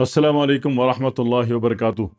अस्सलाम वालेकुम वरहमतुल्लाहि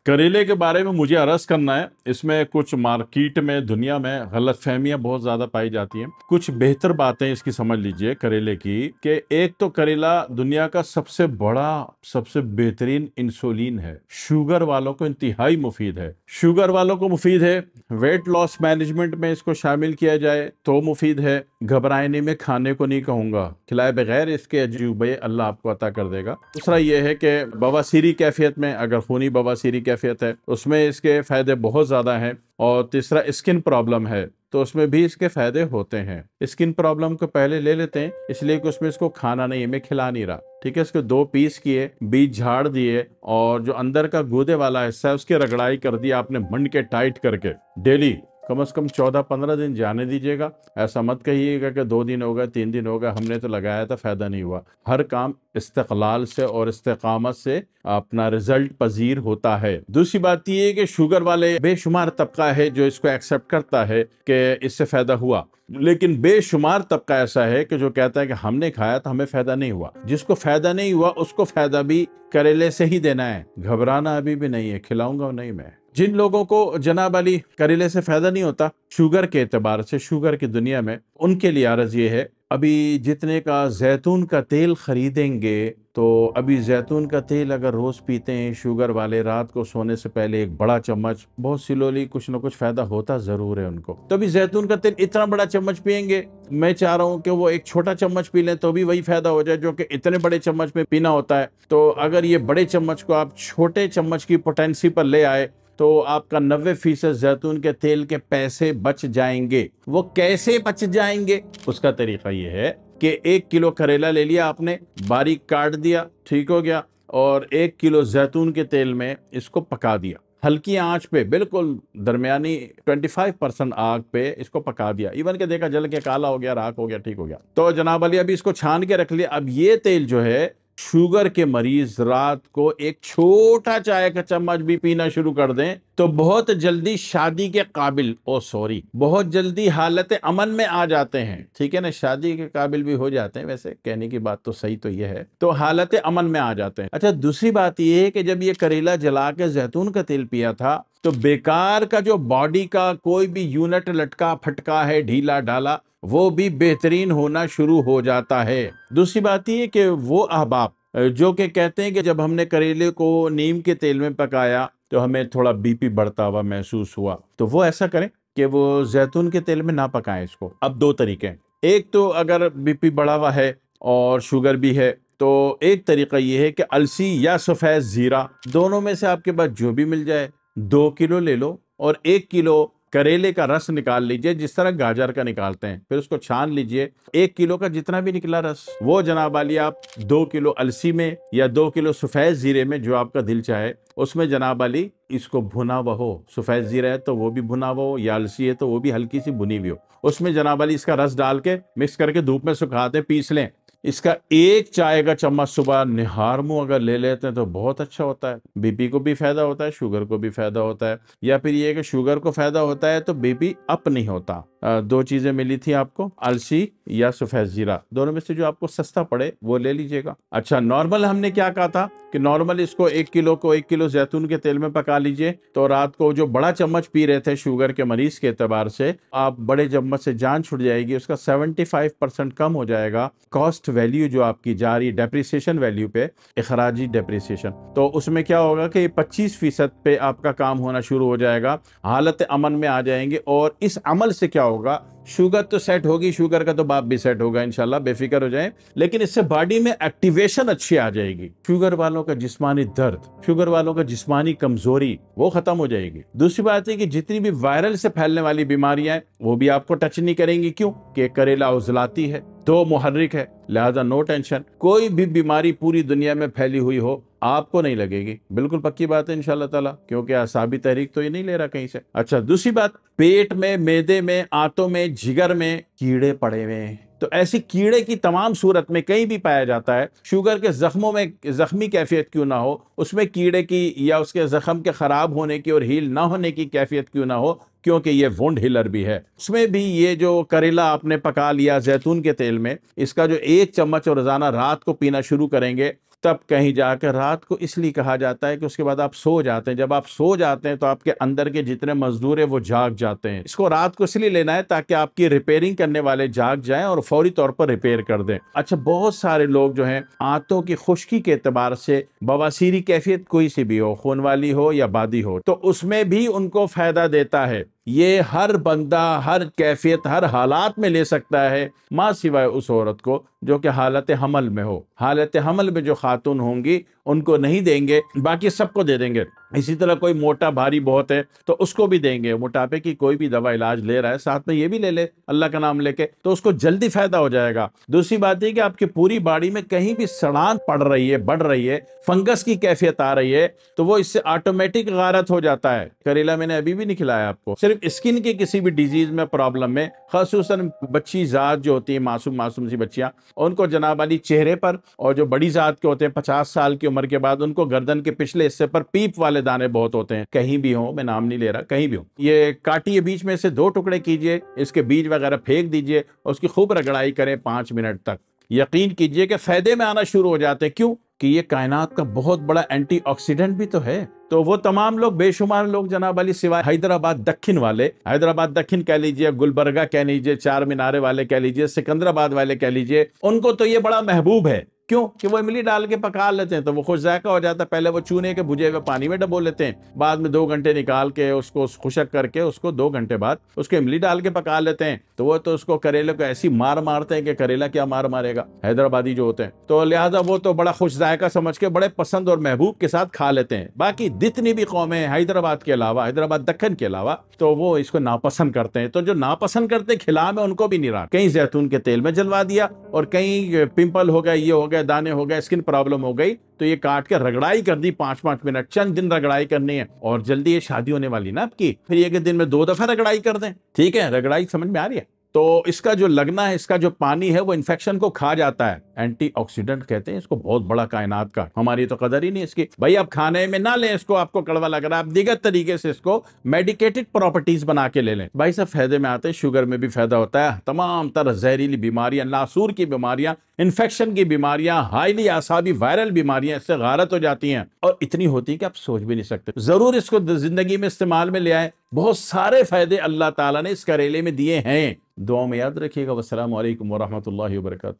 करेले के बारे में मुझे अरस करना है इसमें कुछ मार्केट में दुनिया में गलत फहमियाँ बहुत ज़्यादा पाई जाती हैं कुछ बेहतर बातें इसकी समझ लीजिए करेले की कि एक तो करेला दुनिया का सबसे बड़ा सबसे बेहतरीन इंसुलिन है शुगर वालों को इंतहाई मुफीद है शुगर वालों को मुफीद है वेट लॉस मैनेजमेंट में इसको शामिल किया जाए तो मुफीद है घबराने में खाने को नहीं कहूँगा खिलाए बगैर इसके अजूबे अल्लाह आपको अता कर देगा दूसरा यह है कि बवासीरी कैफियत में अगर खूनी बवासीरी कैफियत है उसमें इसके फ़ायदे बहुत ज़्यादा हैं और तीसरा स्किन प्रॉब्लम है तो उसमें भी इसके फ़ायदे होते हैं स्किन प्रॉब्लम को पहले ले लेते हैं इसलिए कि उसमें इसको खाना नहीं है मैं खिला नहीं रहा ठीक है इसको दो पीस किए बीज झाड़ दिए और जो अंदर का गूदे वाला हिस्सा है उसकी रगड़ाई कर दी आपने मंड के टाइट करके डेली कम से कम चौदह पंद्रह दिन जाने दीजिएगा ऐसा मत कहिएगा कि दो दिन होगा तीन दिन होगा हमने तो लगाया था फ़ायदा नहीं हुआ हर काम इस्तलाल से और इस्तकामत से अपना रिजल्ट पजीर होता है दूसरी बात यह है कि शुगर वाले बेशुमार तबका है जो इसको एक्सेप्ट करता है कि इससे फ़ायदा हुआ लेकिन बेशुमार तबका ऐसा है कि जो कहता है कि हमने खाया तो हमें फ़ायदा नहीं हुआ जिसको फ़ायदा नहीं हुआ उसको फ़ायदा भी करेले से ही देना है घबराना अभी भी नहीं है खिलाऊंगा नहीं मैं जिन लोगों को जनाब अली करेले से फ़ायदा नहीं होता शुगर के अतबार से शुगर की दुनिया में उनके लिए आरज़ ये है अभी जितने का जैतून का तेल ख़रीदेंगे तो अभी जैतून का तेल अगर रोज़ पीते हैं शुगर वाले रात को सोने से पहले एक बड़ा चम्मच बहुत सिलोली कुछ ना कुछ फ़ायदा होता ज़रूर है उनको तो अभी जैतून का तेल इतना बड़ा चम्मच पियेंगे मैं चाह रहा हूँ कि वो एक छोटा चम्मच पी लें तो भी वही फ़ायदा हो जाए जो कि इतने बड़े चम्मच में पीना होता है तो अगर ये बड़े चम्मच को आप छोटे चम्मच की पोटेंसी पर ले आए तो आपका नब्बे फीसद जैतून के तेल के पैसे बच जाएंगे वो कैसे बच जाएंगे उसका तरीका ये है कि एक किलो करेला ले लिया आपने बारीक काट दिया ठीक हो गया और एक किलो जैतून के तेल में इसको पका दिया हल्की आंच पे बिल्कुल दरमियानी 25 परसेंट आग पे इसको पका दिया इवन के देखा जल के काला हो गया राख हो गया ठीक हो गया तो जनाब अली अभी इसको छान के रख लिया अब ये तेल जो है शुगर के मरीज रात को एक छोटा चाय का चम्मच भी पीना शुरू कर दें तो बहुत जल्दी शादी के काबिल ओ सॉरी बहुत जल्दी हालत अमन में आ जाते हैं ठीक है ना शादी के काबिल भी हो जाते हैं वैसे कहने की बात तो सही तो यह है तो हालत अमन में आ जाते हैं अच्छा दूसरी बात यह है कि जब ये करेला जला के जैतून का तेल पिया था तो बेकार का जो बॉडी का कोई भी यूनिट लटका फटका है ढीला ढाला वो भी बेहतरीन होना शुरू हो जाता है दूसरी बात यह कि वो अहबाब जो कि कहते हैं कि जब हमने करेले को नीम के तेल में पकाया तो हमें थोड़ा बीपी बढ़ता हुआ महसूस हुआ तो वो ऐसा करें कि वो जैतून के तेल में ना पकाएं इसको अब दो तरीके हैं एक तो अगर बीपी बढ़ा हुआ है और शुगर भी है तो एक तरीका ये है कि अलसी या सफ़ेद ज़ीरा दोनों में से आपके पास जो भी मिल जाए दो किलो ले लो और एक किलो करेले का रस निकाल लीजिए जिस तरह गाजर का निकालते हैं फिर उसको छान लीजिए एक किलो का जितना भी निकला रस वो जनाब आलिए आप दो किलो अलसी में या दो किलो सफ़ेद ज़ीरे में जो आपका दिल चाहे उसमें जनाब आली इसको भुना हुआ हो सफ़ेद ज़ीरा है तो वो भी भुना हुआ हो या अलसी है तो वो भी हल्की सी भुनी हुई हो उसमें जनाब आली इसका रस डाल के मिक्स करके धूप में सुखाते पीस लें इसका एक चाय का चम्मच सुबह निहार मुँह अगर ले लेते हैं तो बहुत अच्छा होता है बीपी को भी फायदा होता है शुगर को भी फायदा होता है या फिर ये कि शुगर को फायदा होता है तो बीपी अप नहीं होता दो चीज़ें मिली थी आपको अलसी या सफ़ेद ज़ीरा दोनों में से जो आपको सस्ता पड़े वो ले लीजिएगा अच्छा नॉर्मल हमने क्या कहा था कि नॉर्मल इसको एक किलो को एक किलो जैतून के तेल में पका लीजिए तो रात को जो बड़ा चम्मच पी रहे थे शुगर के मरीज के अतबार से आप बड़े चम्मच से जान छुट जाएगी उसका सेवेंटी परसेंट कम हो जाएगा कॉस्ट वैल्यू जो आपकी जा रही डेप्रिसिएशन वैल्यू पे अखराजी डेप्रिसिएशन तो उसमें क्या होगा कि पच्चीस फीसद पे आपका काम होना शुरू हो जाएगा हालत अमन में आ जाएंगे और इस अमल से क्या होगा शुगर तो सेट होगी शुगर का तो बाप भी सेट होगा इनशाला बेफिक्र हो जाए लेकिन इससे बॉडी में एक्टिवेशन अच्छी आ जाएगी शुगर वालों का जिस्मानी दर्द शुगर वालों का जिस्मानी कमजोरी वो खत्म हो जाएगी दूसरी बात है कि जितनी भी वायरल से फैलने वाली बीमारियां वो भी आपको टच नहीं करेंगी क्यों कि करेला उजलाती है दो मुहर्रिक है लिहाजा नो टेंशन कोई भी बीमारी पूरी दुनिया में फैली हुई हो आपको नहीं लगेगी बिल्कुल पक्की बात है इनशाला ताला क्योंकि आसाबी तहरीक तो ये नहीं ले रहा कहीं से अच्छा दूसरी बात पेट में मेदे में आंतों में जिगर में कीड़े पड़े हुए हैं तो ऐसी कीड़े की तमाम सूरत में कहीं भी पाया जाता है शुगर के ज़ख्मों में ज़ख्मी कैफियत क्यों ना हो उसमें कीड़े की या उसके जख्म के ख़राब होने की और हील ना होने की कैफियत क्यों ना हो क्योंकि ये वुंड हिलर भी है उसमें भी ये जो करेला आपने पका लिया जैतून के तेल में इसका जो एक चम्मच रोज़ाना रात को पीना शुरू करेंगे तब कहीं जाकर रात को इसलिए कहा जाता है कि उसके बाद आप सो जाते हैं जब आप सो जाते हैं तो आपके अंदर के जितने मजदूर हैं वो जाग जाते हैं इसको रात को इसलिए लेना है ताकि आपकी रिपेयरिंग करने वाले जाग जाएं और फौरी तौर पर रिपेयर कर दें अच्छा बहुत सारे लोग जो हैं आंतों की खुश्की के अतबार से बवासीरी कैफियत कोई सी भी हो खून वाली हो या बादी हो तो उसमें भी उनको फायदा देता है ये हर बंदा हर कैफियत हर हालात में ले सकता है माँ सिवाय उस औरत को जो कि हालत हमल में हो हालत हमल में जो खातून होंगी उनको नहीं देंगे बाकी सबको दे देंगे इसी तरह कोई मोटा भारी बहुत है तो उसको भी देंगे मोटापे की कोई भी दवा इलाज ले रहा है साथ में ये भी ले ले अल्लाह का नाम लेके तो उसको जल्दी फायदा हो जाएगा दूसरी बात यह कि आपकी पूरी बाड़ी में कहीं भी सड़ान पड़ रही है बढ़ रही है फंगस की कैफियत आ रही है तो वो इससे ऑटोमेटिक गारत हो जाता है करेला मैंने अभी भी नहीं खिलाया आपको सिर्फ स्किन की किसी भी डिजीज में प्रॉब्लम में खासूस बच्ची जात जो होती है मासूम मासूम सी बच्चियाँ उनको जनाब वाली चेहरे पर और जो बड़ी जात के होते हैं पचास साल की उम्र के बाद उनको गर्दन के पिछले हिस्से पर पीप वाले पतले दाने बहुत होते हैं कहीं भी हो मैं नाम नहीं ले रहा कहीं भी हो ये काटिए बीच में से दो टुकड़े कीजिए इसके बीज वगैरह फेंक दीजिए उसकी खूब रगड़ाई करें पाँच मिनट तक यकीन कीजिए कि फायदे में आना शुरू हो जाते हैं क्यों कि ये कायनात का बहुत बड़ा एंटीऑक्सीडेंट भी तो है तो वो तमाम लोग बेशुमार लोग जनाब अली सिवाय हैदराबाद दक्षिण वाले हैदराबाद दक्षिण कह लीजिए गुलबर्गा कह लीजिए चार मीनारे वाले कह लीजिए सिकंदराबाद वाले कह लीजिए उनको तो ये बड़ा महबूब है क्यों कि वो इमली डाल के पका लेते हैं तो वो खुश जायका हो जाता है पहले वो चूने के भुजे हुए पानी में डबो लेते हैं बाद में दो घंटे निकाल के उसको खुशक करके उसको दो घंटे बाद उसको इमली डाल के पका लेते हैं तो वो तो उसको करेले को ऐसी मार मारते हैं कि करेला क्या मार मारेगा हैदराबादी जो होते हैं तो लिहाजा वो तो बड़ा खुश जायका समझ के बड़े पसंद और महबूब के साथ खा लेते हैं बाकी जितनी भी कौमें हैदराबाद के अलावा हैदराबाद दक्कन के अलावा तो वो इसको नापसंद करते हैं तो जो नापसंद करते खिला में उनको भी निरा कहीं जैतून के तेल में जलवा दिया और कहीं पिंपल हो गया ये हो गए दाने हो गए स्किन प्रॉब्लम हो गई तो ये काट के रगड़ाई कर दी पांच पांच मिनट चंद दिन रगड़ाई करनी है और जल्दी ये शादी होने वाली ना आपकी फिर एक दिन में दो दफा रगड़ाई कर दें ठीक है रगड़ाई समझ में आ रही है तो इसका जो लगना है इसका जो पानी है वो इन्फेक्शन को खा जाता है एंटीऑक्सीडेंट कहते हैं इसको बहुत बड़ा कायनात का हमारी तो कदर ही नहीं इसकी भाई आप खाने में ना लें इसको आपको कड़वा लग रहा है आप दिगत तरीके से इसको मेडिकेटेड प्रॉपर्टीज बना के ले लें भाई सब फायदे में आते हैं शुगर में भी फायदा होता है तमाम तरह जहरीली बीमारियां नासूर की बीमारियां इन्फेक्शन की बीमारियां हाईली आसाबी वायरल बीमारियां इससे गारत हो जाती हैं और इतनी होती है कि आप सोच भी नहीं सकते जरूर इसको जिंदगी में इस्तेमाल में ले आए बहुत सारे फायदे अल्लाह ताला ने इस करेले में दिए हैं दुआ में याद रखिएगा वसलम वरहमल वर्का